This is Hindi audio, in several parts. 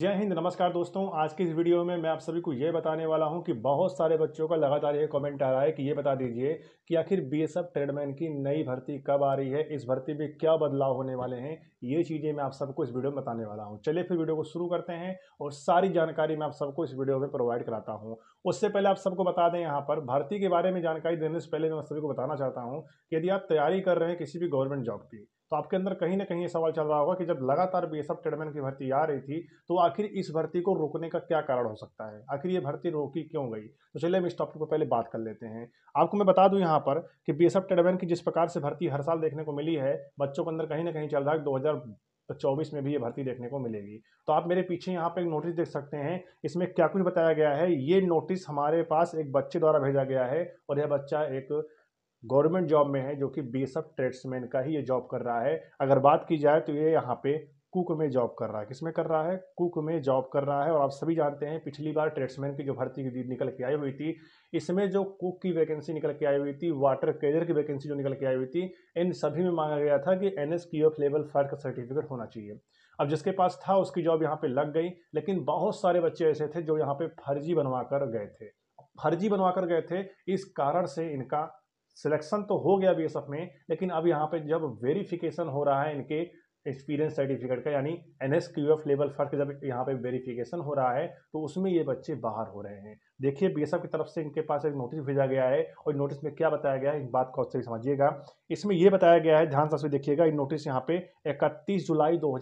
जय हिंद नमस्कार दोस्तों आज की इस वीडियो में मैं आप सभी को ये बताने वाला हूं कि बहुत सारे बच्चों का लगातार ये कमेंट आ रहा है कि ये बता दीजिए कि आखिर बीएसएफ ट्रेडमैन की नई भर्ती कब आ रही है इस भर्ती में क्या बदलाव होने वाले हैं ये चीज़ें मैं आप सबको इस वीडियो में बताने वाला हूँ चलिए फिर वीडियो को शुरू करते हैं और सारी जानकारी मैं आप सबको इस वीडियो में प्रोवाइड कराता हूँ उससे पहले आप सबको बता दें यहाँ पर भर्ती के बारे में जानकारी देने से पहले मैं आप सभी को बताना चाहता हूँ कि यदि आप तैयारी कर रहे हैं किसी भी गवर्नमेंट जॉब की तो आपके अंदर कहीं ना कहीं ये सवाल चल रहा होगा कि जब लगातार बी एस एफ ट्रेडमैन की भर्ती आ रही थी तो आखिर इस भर्ती को रोकने का क्या कारण हो सकता है आखिर ये भर्ती रोकी क्यों गई तो चलिए हम इस टॉपिक पर पहले बात कर लेते हैं आपको मैं बता दूं यहाँ पर कि बी एस एफ ट्रेडमैन की जिस प्रकार से भर्ती हर साल देखने को मिली है बच्चों के अंदर कहीं ना कहीं चल रहा है दो तो चौबीस में भी ये भर्ती देखने को मिलेगी तो आप मेरे पीछे यहाँ पे एक नोटिस देख सकते हैं इसमें क्या कुछ बताया गया है ये नोटिस हमारे पास एक बच्चे द्वारा भेजा गया है और यह बच्चा एक गवर्नमेंट जॉब में है जो कि बेस ऑफ ट्रेड्समैन का ही ये जॉब कर रहा है अगर बात की जाए तो ये यहाँ पे कुक में जॉब कर रहा है किसमें कर रहा है कुक में जॉब कर रहा है और आप सभी जानते हैं पिछली बार ट्रेड्समैन की जो भर्ती की निकल के आई हुई थी इसमें जो कुक की वैकेंसी निकल के आई हुई थी वाटर कैरियर की वैकेंसी जो निकल के आई हुई थी इन सभी में मांगा गया था कि एन एस लेवल फर्क का सर्टिफिकेट होना चाहिए अब जिसके पास था उसकी जॉब यहाँ पे लग गई लेकिन बहुत सारे बच्चे ऐसे थे जो यहाँ पे फर्जी बनवा कर गए थे फर्जी बनवा कर गए थे इस कारण से इनका सिलेक्शन तो हो गया बी में लेकिन अब यहाँ पे जब वेरिफिकेशन हो रहा है इनके एक्सपीरियंस सर्टिफिकेट का यानी N S Q F level first जब यहाँ पे वेरिफिकेशन हो रहा है तो उसमें ये बच्चे बाहर हो रहे हैं देखिए बी की तरफ से इनके पास एक नोटिस भेजा गया है और नोटिस में क्या बताया गया है इस बात को से समझिएगा इसमें यह बताया गया है ध्यान से देखिएगा नोटिस यहाँ पे इकतीस जुलाई दो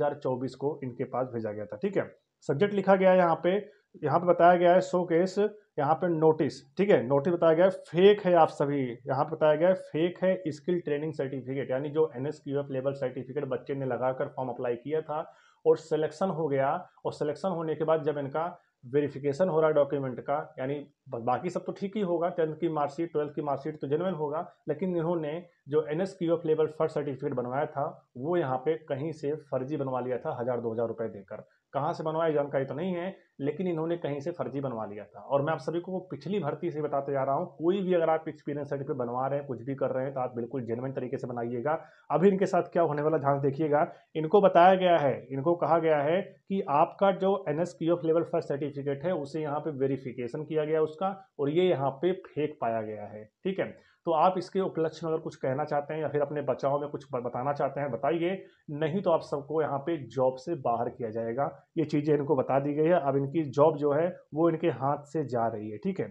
को इनके पास भेजा गया था ठीक है सब्जेक्ट लिखा गया है यहाँ पे यहाँ पे बताया गया है शो केस यहाँ पे नोटिस ठीक है नोटिस बताया गया है फेक है आप सभी यहाँ पे बताया गया है फेक है स्किल ट्रेनिंग सर्टिफिकेट यानी जो एन एस लेवल सर्टिफिकेट बच्चे ने लगाकर फॉर्म अप्लाई किया था और सिलेक्शन हो गया और सिलेक्शन होने के बाद जब इनका वेरिफिकेशन हो रहा है डॉक्यूमेंट का यानी बाकी सब तो ठीक ही होगा टेंथ की मार्कशीट ट्वेल्थ की मार्कशीट तो जेनवन होगा लेकिन इन्होंने जो N S Q F level first certificate बनवाया था वो यहाँ पे कहीं से फर्जी बनवा लिया था हज़ार दो हज़ार रुपये देकर कहाँ से बनवाया जानकारी तो नहीं है लेकिन इन्होंने कहीं से फर्जी बनवा लिया था और मैं आप सभी को पिछली भर्ती से बताते जा रहा हूँ कोई भी अगर आप एक्सपीरियंस सर्टिफिकेट बनवा रहे हैं कुछ भी कर रहे हैं तो आप बिल्कुल जेनवन तरीके से बनाइएगा अभी इनके साथ क्या होने वाला ध्यान देखिएगा इनको बताया गया है इनको कहा गया है कि आपका जो N S F level first certificate है उसे यहाँ पर वेरिफिकेशन किया गया उसका उसका और ये यहाँ पे फेक पाया गया है ठीक है तो आप इसके उपलक्ष्य में अगर कुछ कहना चाहते हैं या फिर अपने बचाव में कुछ बताना चाहते हैं बताइए नहीं तो आप सबको यहाँ पे जॉब से बाहर किया जाएगा ये चीज़ें इनको बता दी गई है अब इनकी जॉब जो है वो इनके हाथ से जा रही है ठीक है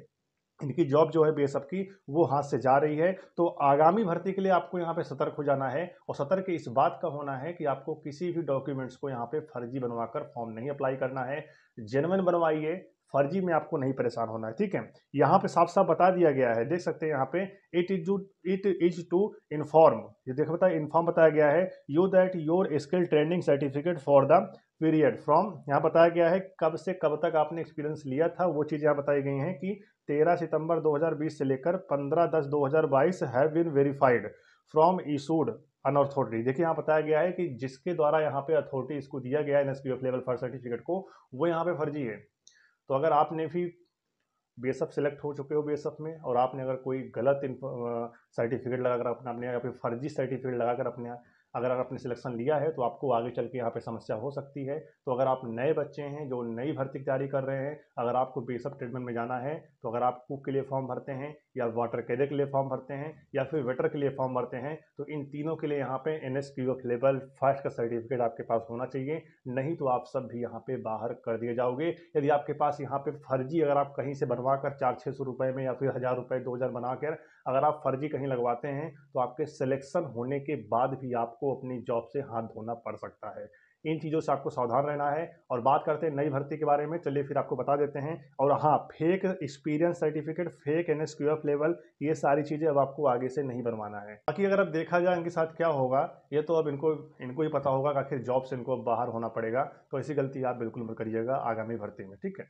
इनकी जॉब जो है बेसअप की वो हाथ से जा रही है तो आगामी भर्ती के लिए आपको यहाँ पे सतर्क हो जाना है और सतर्क इस बात का होना है कि आपको किसी भी डॉक्यूमेंट्स को यहाँ पे फर्जी बनवाकर फॉर्म नहीं अप्लाई करना है जेनवन बनवाइए फर्जी में आपको नहीं परेशान होना है ठीक है यहाँ पे साफ साफ बता दिया गया है देख सकते हैं यहाँ पे it is it is to inform ये देखो बताया इन्फॉर्म बताया गया है you that your skill training certificate for the period from यहाँ बताया गया है कब से कब तक आपने एक्सपीरियंस लिया था वो चीज़ यहाँ बताई गई हैं कि 13 सितंबर 2020 से लेकर 15 दस 2022 have been verified from issued an authority देखिए यहाँ बताया गया है कि जिसके द्वारा यहाँ पे अथॉरिटी इसको दिया गया है N S level for certificate को वो यहाँ पे फर्जी है तो अगर आपने भी बी सेलेक्ट हो चुके हो बी में और आपने अगर कोई गलत सर्टिफिकेट लगाकर अपना अपने या फिर फर्जी सर्टिफिकेट लगाकर अपने अगर अपने सिलेक्शन लिया है तो आपको आगे चल के यहाँ पे समस्या हो सकती है तो अगर आप नए बच्चे हैं जो नई भर्ती की तैयारी कर रहे हैं अगर आपको बेसअप ट्रीटमेंट में जाना है तो अगर आप कुक के लिए फॉर्म भरते हैं या वाटर कैदे के लिए फॉर्म भरते हैं या फिर वेटर के लिए फॉर्म भरते हैं तो इन तीनों के लिए यहाँ पे एन एस लेवल फर्स्ट का सर्टिफिकेट आपके पास होना चाहिए नहीं तो आप सब भी यहाँ पे बाहर कर दिए जाओगे यदि आपके पास यहाँ पे फर्जी अगर आप कहीं से बनवा कर चार छः सौ रुपये में या फिर हज़ार रुपये दो हज़ार बना कर अगर आप फर्जी कहीं लगवाते हैं तो आपके सिलेक्शन होने के बाद भी आपको अपनी जॉब से हाथ धोना पड़ सकता है इन चीज़ों से आपको सावधान रहना है और बात करते हैं नई भर्ती के बारे में चलिए फिर आपको बता देते हैं और हाँ fake experience certificate fake N S level ये सारी चीज़ें अब आपको आगे से नहीं बनवाना है बाकी अगर अब देखा जाए इनके साथ क्या होगा ये तो अब इनको इनको ही पता होगा कि आखिर जॉब से इनको बाहर होना पड़ेगा तो ऐसी गलती आप बिल्कुल मत करिएगा आगामी भर्ती में ठीक है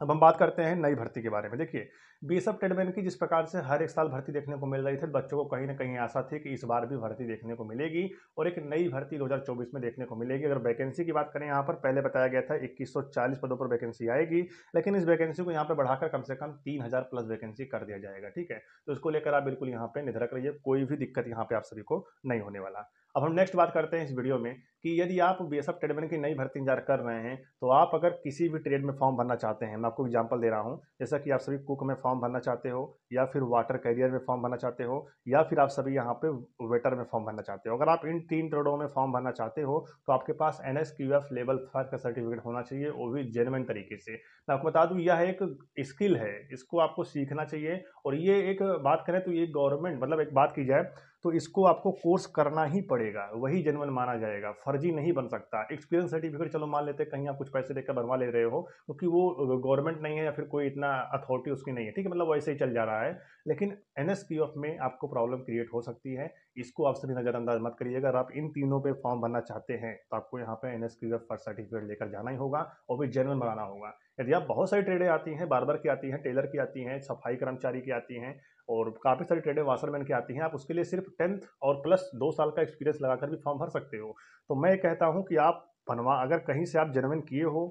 अब हम बात करते हैं नई भर्ती के बारे में देखिए बी एस ट्रेडमैन की जिस प्रकार से हर एक साल भर्ती देखने को मिल रही थी बच्चों को कहीं ना कहीं आशा थी कि इस बार भी भर्ती देखने को मिलेगी और एक नई भर्ती 2024 में देखने को मिलेगी अगर वैकेंसी की बात करें यहाँ पर पहले बताया गया था 2140 पदों पर वैकेंसी आएगी लेकिन इस वैकेंसी को यहाँ पर बढ़ाकर कम से कम तीन प्लस वैकेंसी कर दिया जाएगा ठीक है तो इसको लेकर आप बिल्कुल यहाँ पर निधरक रहिए कोई भी दिक्कत यहाँ पर आप सभी को नहीं होने वाला अब हम नेक्स्ट बात करते हैं इस वीडियो में कि यदि आप बी एस ट्रेडमैन की नई भर्ती इंतजार कर रहे हैं तो आप अगर किसी भी ट्रेड में फॉर्म भरना चाहते हैं मैं आपको एग्जांपल दे रहा हूं जैसा कि आप सभी कुक में फॉर्म भरना चाहते हो या फिर वाटर कैरियर में फॉर्म भरना चाहते हो या फिर आप सभी यहाँ पे वेटर में फॉर्म भरना चाहते हो अगर आप इन तीन ट्रेडों में फॉर्म भरना चाहते हो तो आपके पास N S Q F level first का सर्टिफिकेट होना चाहिए वो भी जेनविन तरीके से मैं आपको बता दूँ यह एक स्किल है इसको आपको सीखना चाहिए और ये एक बात करें तो ये गवर्नमेंट मतलब एक बात की जाए तो इसको आपको कोर्स करना ही पड़ेगा वही जनवन माना जाएगा फर्जी नहीं बन सकता एक्सपीरियंस सर्टिफिकेट चलो मान लेते कहीं आप कुछ पैसे देकर बनवा ले रहे हो क्योंकि तो वो गवर्नमेंट नहीं है या फिर कोई इतना अथॉरिटी उसकी नहीं है ठीक है मतलब वैसे ही चल जा रहा है लेकिन एन में आपको प्रॉब्लम क्रिएट हो सकती है इसको आप सभी नज़रअंदाज मत करिएगा अगर आप इन तीनों पर फॉर्म भरना चाहते हैं तो आपको यहाँ पर एन फर्स्ट सर्टिफिकेट लेकर जाना ही होगा और फिर जेनवन बनाना होगा यदि आप बहुत सारी ट्रेडें आती हैं बार्बर की आती हैं टेलर की आती हैं सफाई कर्मचारी की आती हैं और काफ़ी सारी ट्रेडें वासरमैन की आती हैं आप उसके लिए सिर्फ टेंथ और प्लस दो साल का एक्सपीरियंस लगाकर भी फॉर्म भर सकते हो तो मैं कहता हूँ कि आप बनवा अगर कहीं से आप जनविन किए हो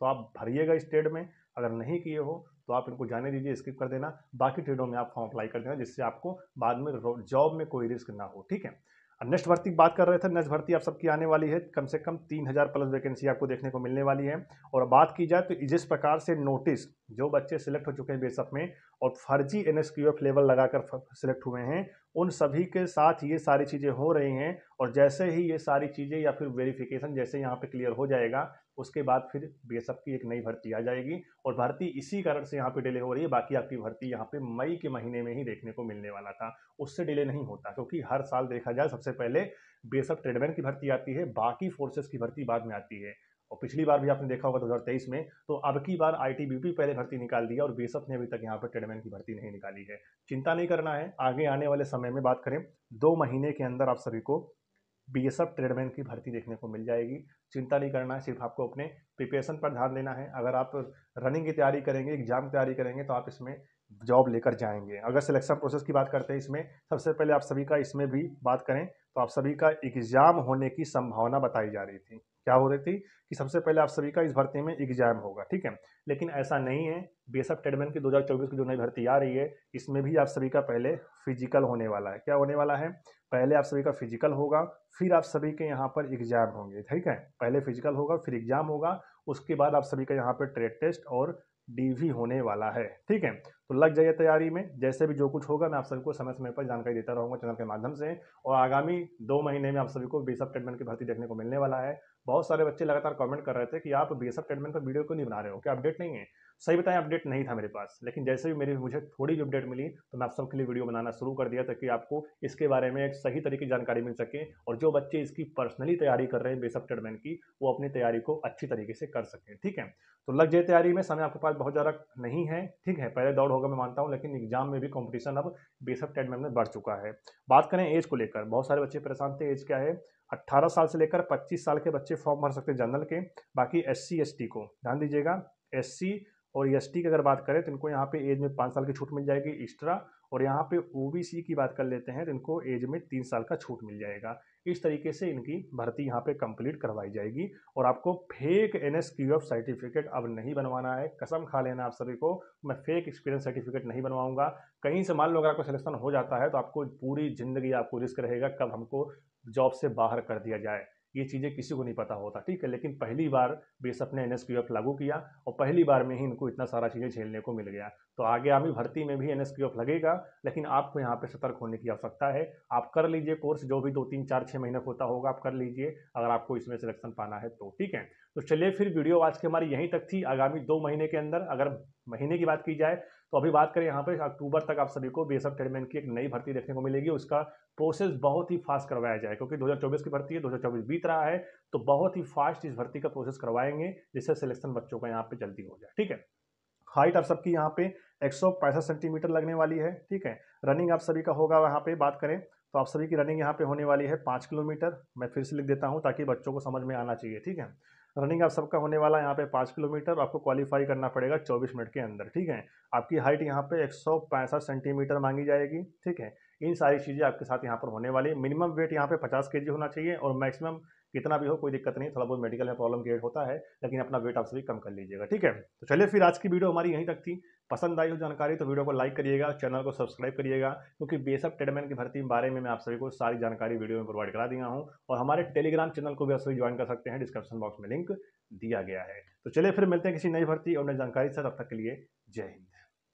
तो आप भरिएगा इस ट्रेड में अगर नहीं किए हो तो आप इनको जाने दीजिए स्किप कर देना बाकी ट्रेडों में आप फॉर्म अप्लाई कर देना जिससे आपको बाद में जॉब में कोई रिस्क ना हो ठीक है नेक्स्ट भर्ती की बात कर रहे थे नेक्स्ट भर्ती आप सबकी आने वाली है कम से कम तीन हज़ार प्लस वैकेंसी आपको देखने को मिलने वाली है और बात की जाए तो जिस प्रकार से नोटिस जो बच्चे सिलेक्ट हो चुके हैं बेसअप में और फर्जी एन एस लेवल लगाकर सिलेक्ट हुए हैं उन सभी के साथ ये सारी चीज़ें हो रही हैं और जैसे ही ये सारी चीज़ें या फिर वेरिफिकेशन जैसे यहाँ पे क्लियर हो जाएगा उसके बाद फिर बी की एक नई भर्ती आ जाएगी और भर्ती इसी कारण से यहाँ पे डिले हो रही है बाकी आपकी भर्ती यहाँ पे मई के महीने में ही देखने को मिलने वाला था उससे डिले नहीं होता क्योंकि हर साल देखा जाए सबसे पहले बी ट्रेडमैन की भर्ती आती है बाकी फोर्सेस की भर्ती बाद में आती है और पिछली बार भी आपने देखा होगा 2023 में तो अब की बार आई पहले भर्ती निकाल दिया और बीएसएफ ने अभी तक यहाँ पर ट्रेडमैन की भर्ती नहीं निकाली है चिंता नहीं करना है आगे आने वाले समय में बात करें दो महीने के अंदर आप सभी को बी एस एफ ट्रेडमैन की भर्ती देखने को मिल जाएगी चिंता नहीं करना है सिर्फ आपको अपने प्रिपरेशन पर ध्यान देना है अगर आप रनिंग की तैयारी करेंगे एग्जाम की तैयारी करेंगे तो आप इसमें जॉब लेकर जाएंगे अगर सिलेक्शन प्रोसेस की बात करते हैं इसमें सबसे पहले आप सभी का इसमें भी बात करें तो आप सभी का एग्ज़ाम होने की संभावना बताई जा रही थी क्या हो रही थी कि सबसे पहले आप सभी का इस भर्ती में एग्जाम होगा ठीक है लेकिन ऐसा नहीं है बेसअप ट्रेडमैन की 2024 की जो नई भर्ती आ रही है इसमें भी आप सभी का पहले फिजिकल होने वाला है क्या होने वाला है पहले आप सभी का फिजिकल होगा फिर आप सभी के यहाँ पर एग्जाम होंगे ठीक है पहले फिजिकल होगा फिर एग्जाम होगा उसके बाद आप सभी का यहाँ पर ट्रेड टेस्ट और डी होने वाला है ठीक है तो लग जाइए तैयारी में जैसे भी जो कुछ होगा मैं आप सभी को समय समय पर जानकारी देता रहूंगा चैनल के माध्यम से और आगामी दो महीने में आप सभी को बेसअप ट्रेडमेंट की भर्ती देखने को मिलने वाला है बहुत सारे बच्चे लगातार कमेंट कर रहे थे कि आप बी एस ट्रेडमेंट पर वीडियो क्यों नहीं बना रहे हो क्या अपडेट नहीं है सही बताएं अपडेट नहीं था मेरे पास लेकिन जैसे भी मेरी मुझे थोड़ी भी अपडेट मिली तो मैं आप सबके लिए वीडियो बनाना शुरू कर दिया ताकि आपको इसके बारे में एक सही तरीके की जानकारी मिल सके और जो बच्चे इसकी पर्सनली तैयारी कर रहे हैं बेसअप ट्रेडमेंट की वो अपनी तैयारी को अच्छी तरीके से कर सकें ठीक है तो लग जाए तैयारी में समय आपके पास बहुत ज़्यादा नहीं है ठीक है पहले दौड़ होगा मैं मानता हूँ लेकिन एग्जाम में भी कॉम्पिटिशन अब बेसअप ट्रेडमेंट में बढ़ चुका है बात करें एज को लेकर बहुत सारे बच्चे परेशान थे एज क्या है 18 साल से लेकर 25 साल के बच्चे फॉर्म भर सकते हैं जनरल के बाकी एस सी को ध्यान दीजिएगा एस और एस की अगर बात करें तो इनको यहाँ पे एज में पाँच साल की छूट मिल जाएगी एक्स्ट्रा और यहाँ पे ओ की बात कर लेते हैं तो इनको एज में तीन साल का छूट मिल जाएगा इस तरीके से इनकी भर्ती यहाँ पे कंप्लीट करवाई जाएगी और आपको fake N S Q F certificate अब नहीं बनवाना है कसम खा लेना आप सभी को मैं फेक एक्सपीरियंस सर्टिफिकेट नहीं बनवाऊंगा कहीं से मान लो अगर आपका सिलेक्शन हो जाता है तो आपको पूरी ज़िंदगी आपको रिस्क रहेगा कब हमको जॉब से बाहर कर दिया जाए ये चीज़ें किसी को नहीं पता होता ठीक है लेकिन पहली बार बीएसएफ ने एन एस लागू किया और पहली बार में ही इनको इतना सारा चीज़ें झेलने को मिल गया तो आगे आमी भर्ती में भी एन एस लगेगा लेकिन आपको यहाँ पे सतर्क होने की आवश्यकता है आप कर लीजिए कोर्स जो भी दो तीन चार छः महीने होता होगा आप कर लीजिए अगर आपको इसमें सिलेक्शन पाना है तो ठीक है तो चलिए फिर वीडियो आज की हमारी यहीं तक थी आगामी दो महीने के अंदर अगर महीने की बात की जाए तो अभी बात करें यहाँ पर अक्टूबर तक आप सभी को बी एस की एक नई भर्ती देखने को मिलेगी उसका प्रोसेस बहुत ही फास्ट करवाया जाए क्योंकि 2024 की भर्ती है 2024 बीत रहा है तो बहुत ही फास्ट इस भर्ती का प्रोसेस करवाएंगे जिससे सिलेक्शन बच्चों का यहाँ पे जल्दी हो जाए ठीक है हाइट आप सबकी यहाँ पे एक सेंटीमीटर लगने वाली है ठीक है रनिंग आप सभी का होगा यहाँ पे बात करें तो आप सभी की रनिंग यहाँ पे होने वाली है पाँच किलोमीटर मैं फिर से लिख देता हूँ ताकि बच्चों को समझ में आना चाहिए ठीक है रनिंग आप सबका होने वाला है यहाँ पे पाँच किलोमीटर आपको क्वालिफाई करना पड़ेगा चौबीस मिनट के अंदर ठीक है आपकी हाइट यहाँ पे एक सौ पैंसठ सेंटीमीटर मांगी जाएगी ठीक है इन सारी चीज़ें आपके साथ यहाँ पर होने वाली है मिनिमम वेट यहाँ पे पचास के होना चाहिए और मैक्सिमम कितना भी हो कोई दिक्कत नहीं थोड़ा बहुत मेडिकल में प्रॉब्लम क्रिएट होता है लेकिन अपना वेट आप सभी कम कर लीजिएगा ठीक है तो चलिए फिर आज की वीडियो हमारी यहीं तक थी पसंद आई हो जानकारी तो वीडियो को लाइक करिएगा चैनल को सब्सक्राइब करिएगा क्योंकि बेसअप टेडमैन की भर्ती के बारे में मैं आप सभी को सारी जानकारी वीडियो में प्रोवाइड करा दिया हूँ और हमारे टेलीग्राम चैनल को भी आप सभी ज्वाइन कर सकते हैं डिस्क्रिप्शन बॉक्स में लिंक दिया गया है तो चलिए फिर मिलते हैं किसी नई भर्ती और नई जानकारी से तब तक के लिए जय हिंद